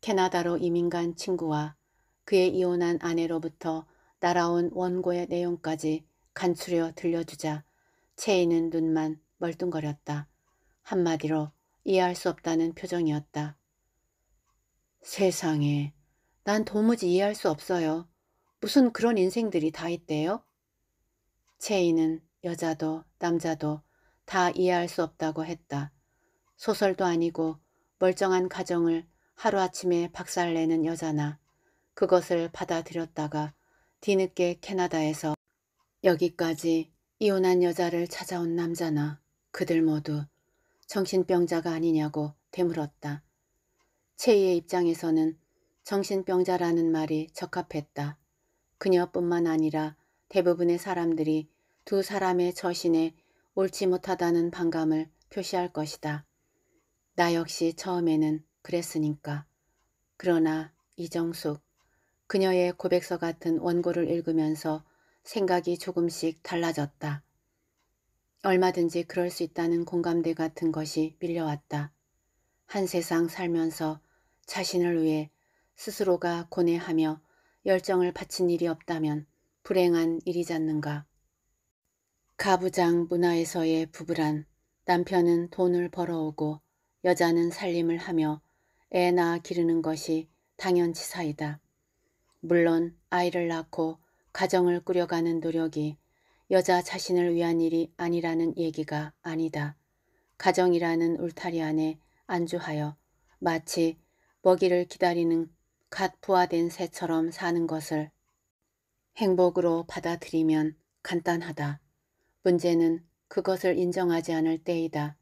캐나다로 이민 간 친구와 그의 이혼한 아내로부터 날아온 원고의 내용까지 간추려 들려주자 체인은 눈만 멀뚱거렸다. 한마디로 이해할 수 없다는 표정이었다. 세상에, 난 도무지 이해할 수 없어요. 무슨 그런 인생들이 다 있대요? 체인은 여자도 남자도 다 이해할 수 없다고 했다. 소설도 아니고 멀쩡한 가정을 하루아침에 박살내는 여자나 그것을 받아들였다가 뒤늦게 캐나다에서 여기까지 이혼한 여자를 찾아온 남자나 그들 모두 정신병자가 아니냐고 되물었다. 체이의 입장에서는 정신병자라는 말이 적합했다. 그녀뿐만 아니라 대부분의 사람들이 두 사람의 처신에 옳지 못하다는 반감을 표시할 것이다. 나 역시 처음에는 그랬으니까. 그러나 이정숙, 그녀의 고백서 같은 원고를 읽으면서 생각이 조금씩 달라졌다. 얼마든지 그럴 수 있다는 공감대 같은 것이 밀려왔다. 한 세상 살면서 자신을 위해 스스로가 고뇌하며 열정을 바친 일이 없다면 불행한 일이잖는가. 가부장 문화에서의 부부란 남편은 돈을 벌어오고 여자는 살림을 하며 애 낳아 기르는 것이 당연치사이다. 물론 아이를 낳고 가정을 꾸려가는 노력이 여자 자신을 위한 일이 아니라는 얘기가 아니다. 가정이라는 울타리 안에 안주하여 마치 먹이를 기다리는 갓 부화된 새처럼 사는 것을 행복으로 받아들이면 간단하다. 문제는 그것을 인정하지 않을 때이다.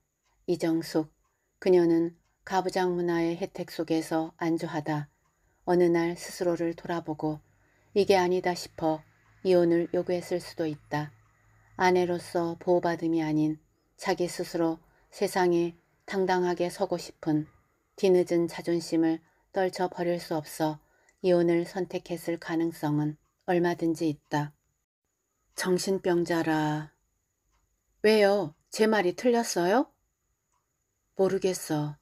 이정숙, 그녀는 가부장 문화의 혜택 속에서 안주하다. 어느 날 스스로를 돌아보고 이게 아니다 싶어 이혼을 요구했을 수도 있다. 아내로서 보호받음이 아닌 자기 스스로 세상에 당당하게 서고 싶은 뒤늦은 자존심을 떨쳐 버릴 수 없어 이혼을 선택했을 가능성은 얼마든지 있다. 정신병자라. 왜요? 제 말이 틀렸어요? 모르겠어.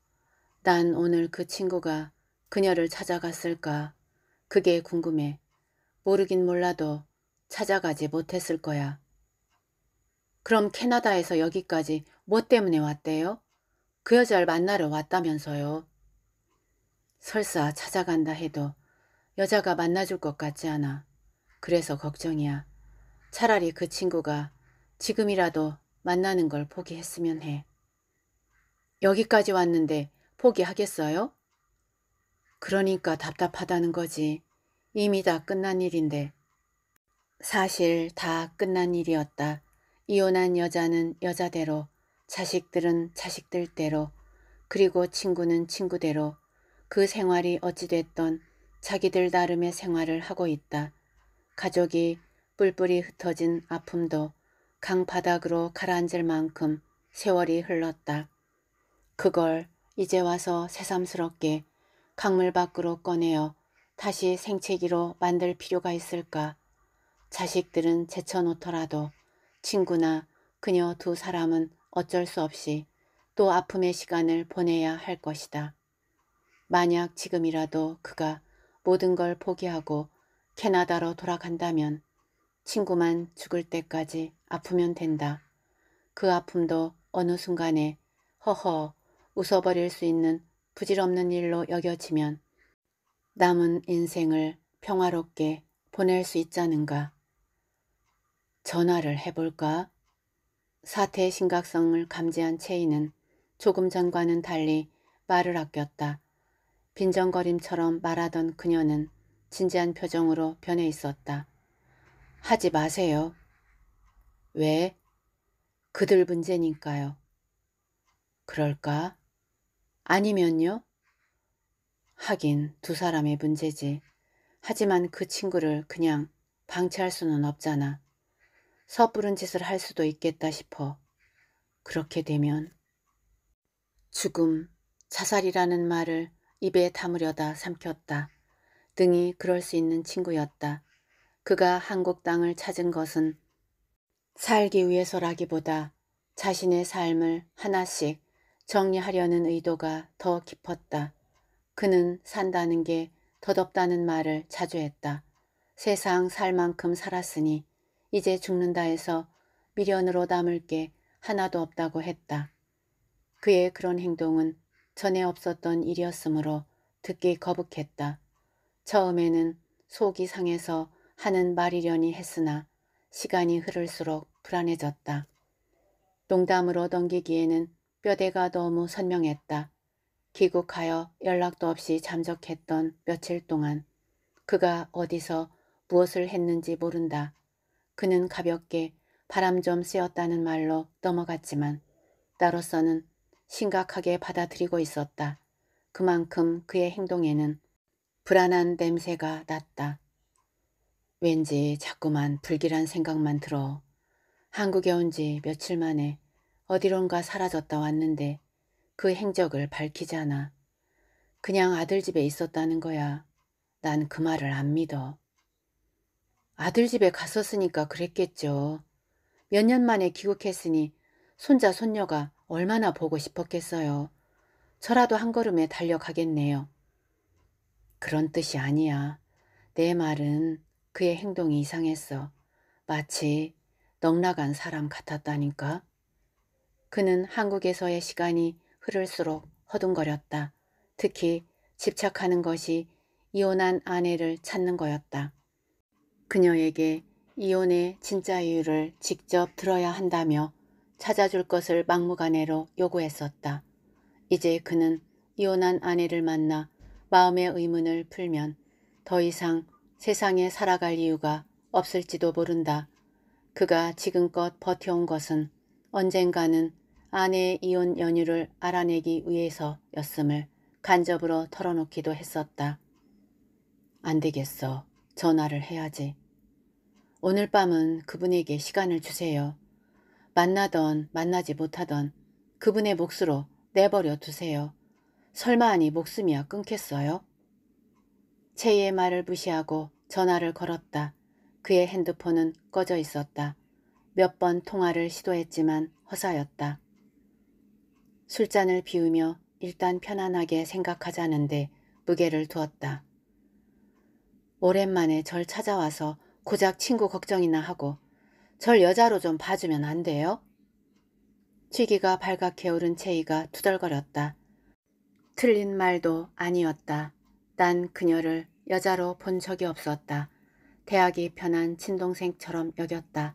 난 오늘 그 친구가 그녀를 찾아갔을까? 그게 궁금해. 모르긴 몰라도 찾아가지 못했을 거야. 그럼 캐나다에서 여기까지 뭐 때문에 왔대요? 그 여자를 만나러 왔다면서요. 설사 찾아간다 해도 여자가 만나줄 것 같지 않아. 그래서 걱정이야. 차라리 그 친구가 지금이라도 만나는 걸 포기했으면 해. 여기까지 왔는데 포기하겠어요? 그러니까 답답하다는 거지. 이미 다 끝난 일인데. 사실 다 끝난 일이었다. 이혼한 여자는 여자대로, 자식들은 자식들대로, 그리고 친구는 친구대로 그 생활이 어찌됐던 자기들 나름의 생활을 하고 있다. 가족이 뿔뿔이 흩어진 아픔도 강바닥으로 가라앉을 만큼 세월이 흘렀다. 그걸 이제 와서 새삼스럽게 강물 밖으로 꺼내어 다시 생채기로 만들 필요가 있을까. 자식들은 제쳐놓더라도 친구나 그녀 두 사람은 어쩔 수 없이 또 아픔의 시간을 보내야 할 것이다. 만약 지금이라도 그가 모든 걸 포기하고 캐나다로 돌아간다면 친구만 죽을 때까지 아프면 된다. 그 아픔도 어느 순간에 허허 웃어버릴 수 있는 부질없는 일로 여겨지면 남은 인생을 평화롭게 보낼 수 있자는가. 전화를 해볼까? 사태의 심각성을 감지한 체인은 조금 전과는 달리 말을 아꼈다. 빈정거림처럼 말하던 그녀는 진지한 표정으로 변해 있었다. 하지 마세요. 왜? 그들 문제니까요. 그럴까? 아니면요? 하긴 두 사람의 문제지. 하지만 그 친구를 그냥 방치할 수는 없잖아. 섣부른 짓을 할 수도 있겠다 싶어. 그렇게 되면 죽음, 자살이라는 말을 입에 담으려다 삼켰다. 등이 그럴 수 있는 친구였다. 그가 한국 땅을 찾은 것은 살기 위해서라기보다 자신의 삶을 하나씩 정리하려는 의도가 더 깊었다. 그는 산다는 게 덧없다는 말을 자주 했다. 세상 살 만큼 살았으니 이제 죽는다 해서 미련으로 남을 게 하나도 없다고 했다. 그의 그런 행동은 전에 없었던 일이었으므로 듣기 거북했다. 처음에는 속이 상해서 하는 말이려니 했으나 시간이 흐를수록 불안해졌다. 농담으로 넘기기에는 뼈대가 너무 선명했다. 귀국하여 연락도 없이 잠적했던 며칠 동안 그가 어디서 무엇을 했는지 모른다. 그는 가볍게 바람 좀 쐬었다는 말로 넘어갔지만 나로서는 심각하게 받아들이고 있었다. 그만큼 그의 행동에는 불안한 냄새가 났다. 왠지 자꾸만 불길한 생각만 들어 한국에 온 지 며칠 만에 어디론가 사라졌다 왔는데 그 행적을 밝히지 않아. 그냥 아들 집에 있었다는 거야. 난 그 말을 안 믿어. 아들 집에 갔었으니까 그랬겠죠. 몇 년 만에 귀국했으니 손자 손녀가 얼마나 보고 싶었겠어요. 저라도 한 걸음에 달려가겠네요. 그런 뜻이 아니야. 내 말은 그의 행동이 이상했어. 마치 넉나간 사람 같았다니까. 그는 한국에서의 시간이 흐를수록 허둥거렸다. 특히 집착하는 것이 이혼한 아내를 찾는 거였다. 그녀에게 이혼의 진짜 이유를 직접 들어야 한다며 찾아줄 것을 막무가내로 요구했었다. 이제 그는 이혼한 아내를 만나 마음의 의문을 풀면 더 이상 세상에 살아갈 이유가 없을지도 모른다. 그가 지금껏 버텨온 것은 언젠가는 아내의 이혼 연유를 알아내기 위해서였음을 간접으로 털어놓기도 했었다. 안 되겠어. 전화를 해야지. 오늘 밤은 그분에게 시간을 주세요. 만나던 만나지 못하던 그분의 몫으로 내버려 두세요. 설마 하니 목숨이야 끊겠어요? 체이의 말을 무시하고 전화를 걸었다. 그의 핸드폰은 꺼져 있었다. 몇 번 통화를 시도했지만 허사였다. 술잔을 비우며 일단 편안하게 생각하자는데 무게를 두었다. 오랜만에 절 찾아와서 고작 친구 걱정이나 하고 절 여자로 좀 봐주면 안 돼요? 취기가 발갛게 오른 체이가 투덜거렸다. 틀린 말도 아니었다. 난 그녀를 여자로 본 적이 없었다. 대학이 편한 친동생처럼 여겼다.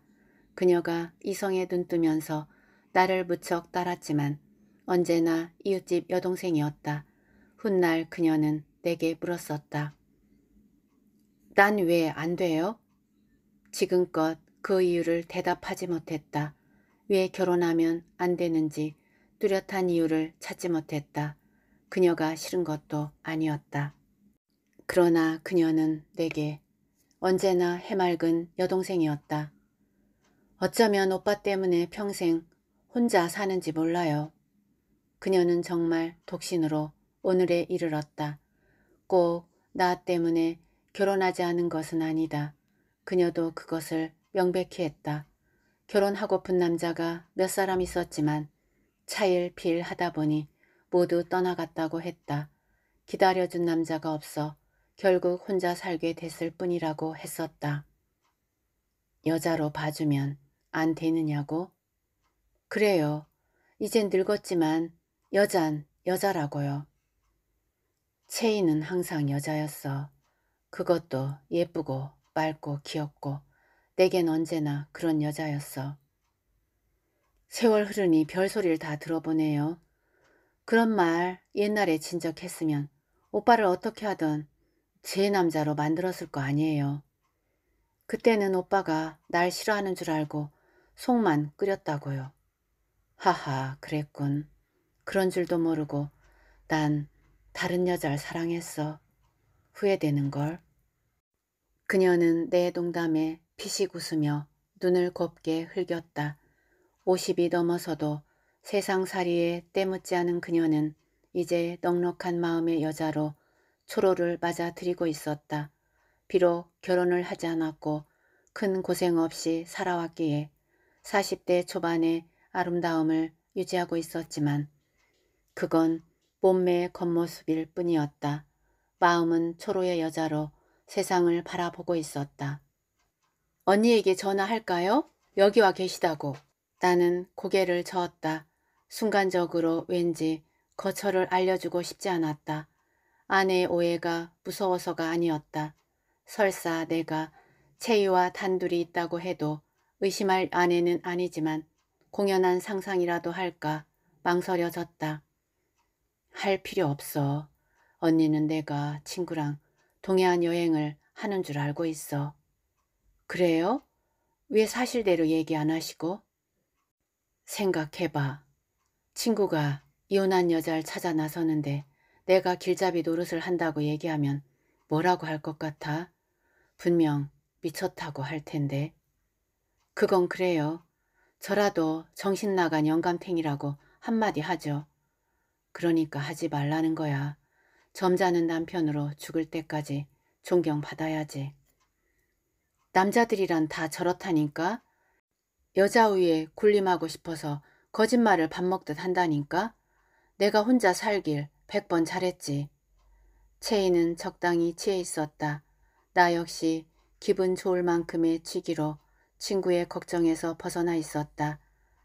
그녀가 이성에 눈뜨면서 나를 무척 따랐지만 언제나 이웃집 여동생이었다. 훗날 그녀는 내게 물었었다. 난 왜 안 돼요? 지금껏 그 이유를 대답하지 못했다. 왜 결혼하면 안 되는지 뚜렷한 이유를 찾지 못했다. 그녀가 싫은 것도 아니었다. 그러나 그녀는 내게 언제나 해맑은 여동생이었다. 어쩌면 오빠 때문에 평생 혼자 사는지 몰라요. 그녀는 정말 독신으로 오늘에 이르렀다. 꼭 나 때문에 결혼하지 않은 것은 아니다. 그녀도 그것을 명백히 했다. 결혼하고픈 남자가 몇 사람 있었지만 차일피일 하다 보니 모두 떠나갔다고 했다. 기다려준 남자가 없어 결국 혼자 살게 됐을 뿐이라고 했었다. 여자로 봐주면 안 되느냐고? 그래요. 이젠 늙었지만 여잔 여자라고요. 체인은 항상 여자였어. 그것도 예쁘고 맑고 귀엽고 내겐 언제나 그런 여자였어. 세월 흐르니 별소리를 다 들어보네요. 그런 말 옛날에 진작했으면 오빠를 어떻게 하든 제 남자로 만들었을 거 아니에요. 그때는 오빠가 날 싫어하는 줄 알고 속만 끓였다고요. 하하 그랬군. 그런 줄도 모르고 난 다른 여자를 사랑했어. 후회되는 걸. 그녀는 내 농담에 피식 웃으며 눈을 곱게 흘겼다. 50이 넘어서도 세상살이에 때묻지 않은 그녀는 이제 넉넉한 마음의 여자로 초로를 맞아들이고 있었다. 비록 결혼을 하지 않았고 큰 고생 없이 살아왔기에 40대 초반의 아름다움을 유지하고 있었지만 그건 몸매의 겉모습일 뿐이었다. 마음은 초로의 여자로 세상을 바라보고 있었다. 언니에게 전화할까요? 여기 와 계시다고. 나는 고개를 저었다. 순간적으로 왠지 거처를 알려주고 싶지 않았다. 아내의 오해가 무서워서가 아니었다. 설사 내가 체이와 단둘이 있다고 해도 의심할 아내는 아니지만 공연한 상상이라도 할까 망설여졌다. 할 필요 없어. 언니는 내가 친구랑 동해안 여행을 하는 줄 알고 있어. 그래요? 왜 사실대로 얘기 안 하시고? 생각해봐. 친구가 이혼한 여자를 찾아 나서는데 내가 길잡이 노릇을 한다고 얘기하면 뭐라고 할 것 같아? 분명 미쳤다고 할 텐데. 그건 그래요. 저라도 정신나간 영감탱이라고 한마디 하죠. 그러니까 하지 말라는 거야. 점잖은 남편으로 죽을 때까지 존경받아야지. 남자들이란 다 저렇다니까. 여자 위에 군림하고 싶어서 거짓말을 밥 먹듯 한다니까. 내가 혼자 살길 백 번 잘했지. 체인은 적당히 취해 있었다. 나 역시 기분 좋을 만큼의 취기로 친구의 걱정에서 벗어나 있었다.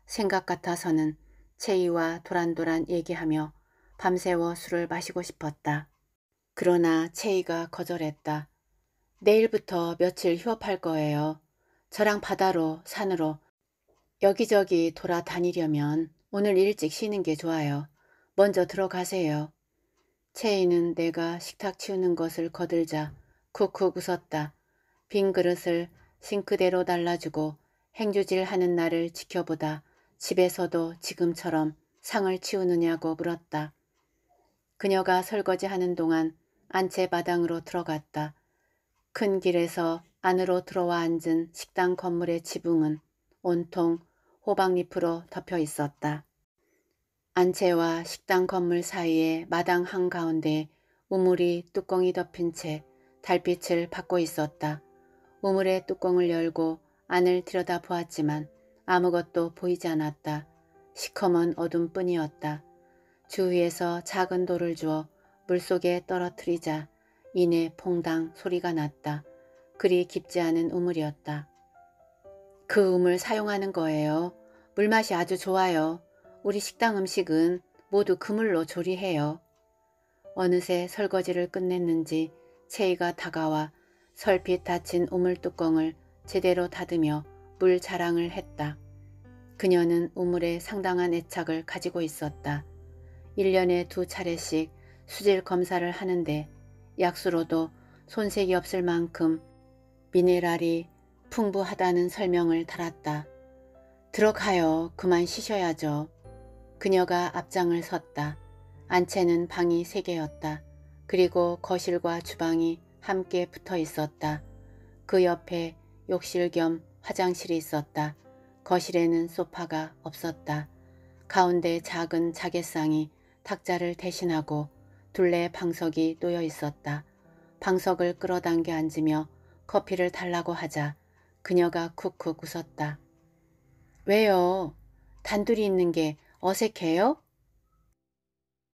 생각 같아서는 체이와 도란도란 얘기하며 밤새워 술을 마시고 싶었다. 그러나 체이가 거절했다. 내일부터 며칠 휴업할 거예요. 저랑 바다로 산으로 여기저기 돌아다니려면 오늘 일찍 쉬는 게 좋아요. 먼저 들어가세요. 체이는 내가 식탁 치우는 것을 거들자 쿡쿡 웃었다. 빈 그릇을 싱크대로 달라주고 행주질하는 나를 지켜보다 집에서도 지금처럼 상을 치우느냐고 물었다. 그녀가 설거지하는 동안 안채 마당으로 들어갔다. 큰 길에서 안으로 들어와 앉은 식당 건물의 지붕은 온통 호박잎으로 덮여 있었다. 안채와 식당 건물 사이의 마당 한가운데 우물이 뚜껑이 덮인 채 달빛을 받고 있었다. 우물의 뚜껑을 열고 안을 들여다보았지만 아무것도 보이지 않았다. 시커먼 어둠뿐이었다. 주위에서 작은 돌을 주어 물속에 떨어뜨리자 이내 퐁당 소리가 났다. 그리 깊지 않은 우물이었다. 그 우물 사용하는 거예요. 물맛이 아주 좋아요. 우리 식당 음식은 모두 그물로 조리해요. 어느새 설거지를 끝냈는지 체이가 다가와 설핏 닫힌 우물 뚜껑을 제대로 닫으며 물 자랑을 했다. 그녀는 우물에 상당한 애착을 가지고 있었다. 1년에 두 차례씩 수질 검사를 하는데 약수로도 손색이 없을 만큼 미네랄이 풍부하다는 설명을 달았다. 들어가요. 그만 쉬셔야죠. 그녀가 앞장을 섰다. 안채는 방이 세 개였다. 그리고 거실과 주방이 함께 붙어 있었다. 그 옆에 욕실 겸 화장실이 있었다. 거실에는 소파가 없었다. 가운데 작은 자개상이 탁자를 대신하고 둘레에 방석이 놓여 있었다. 방석을 끌어당겨 앉으며 커피를 달라고 하자 그녀가 쿡쿡 웃었다. 왜요? 단둘이 있는 게 어색해요?